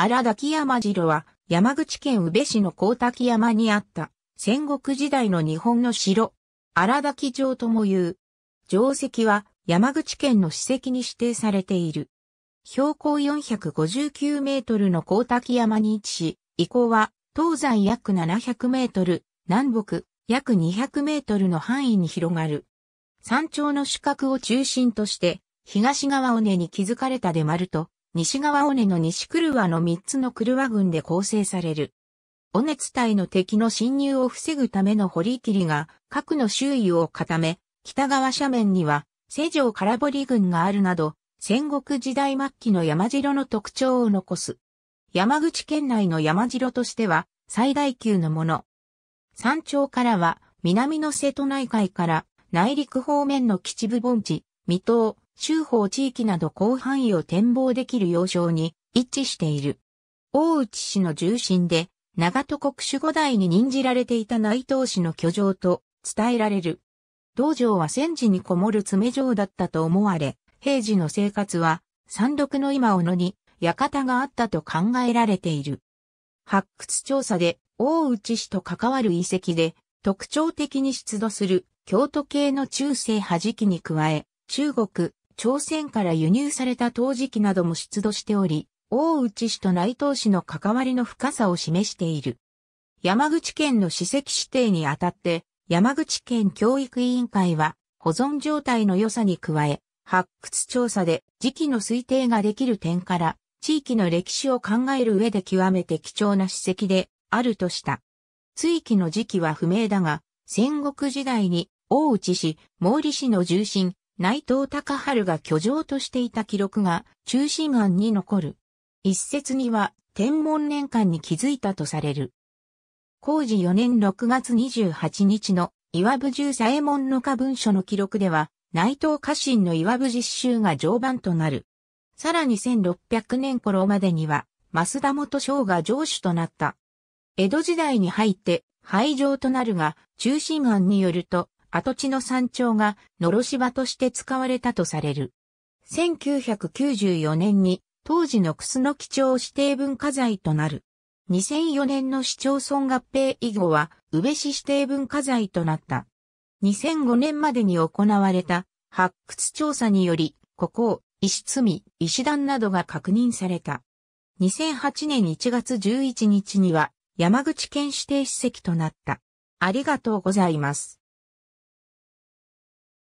荒滝山城は山口県宇部市の高滝山にあった戦国時代の日本の城、荒滝城とも言う。城跡は山口県の史跡に指定されている。標高459メートルの高滝山に位置し、以降は東西約700メートル、南北約200メートルの範囲に広がる。山頂の主角を中心として、東側尾根に築かれた出丸と、西側尾根の西狂ルの3つの狂ル群で構成される。尾根伝いの敵の侵入を防ぐための堀切が核の周囲を固め、北側斜面には西条空堀軍があるなど、戦国時代末期の山城の特徴を残す。山口県内の山城としては最大級のもの。山頂からは南の瀬戸内海から内陸方面の基地部盆地、水戸、州法地域など広範囲を展望できる要衝に一致している。大内氏の重心で、長戸国守護代に任じられていた内藤氏の居城と伝えられる。道場は戦時にこもる詰城だったと思われ、平時の生活は、山麓の今小野に館があったと考えられている。発掘調査で、大内氏と関わる遺跡で、特徴的に出土する京都系の中世弾きに加え、中国、朝鮮から輸入された陶磁器なども出土しており、大内氏と内藤氏の関わりの深さを示している。山口県の史跡指定にあたって、山口県教育委員会は、保存状態の良さに加え、発掘調査で時期の推定ができる点から、地域の歴史を考える上で極めて貴重な史跡であるとした。追記の時期は不明だが、戦国時代に大内氏、毛利氏の重臣、内藤隆春が居城としていた記録が中心案に残る。一説には天文年間に築いたとされる。工事4年6月28日の岩部十左衛門の下文書の記録では、内藤家臣の岩部実習が常磐となる。さらに1600年頃までには、増田元将が城主となった。江戸時代に入って、廃城となるが、中心案によると、跡地の山頂が、のろし場として使われたとされる。1994年に、当時の楠木町指定文化財となる。2004年の市町村合併以後は、宇部市指定文化財となった。2005年までに行われた発掘調査により、ここを石積み、石段などが確認された。2008年1月11日には山口県指定史跡となった。ありがとうございます。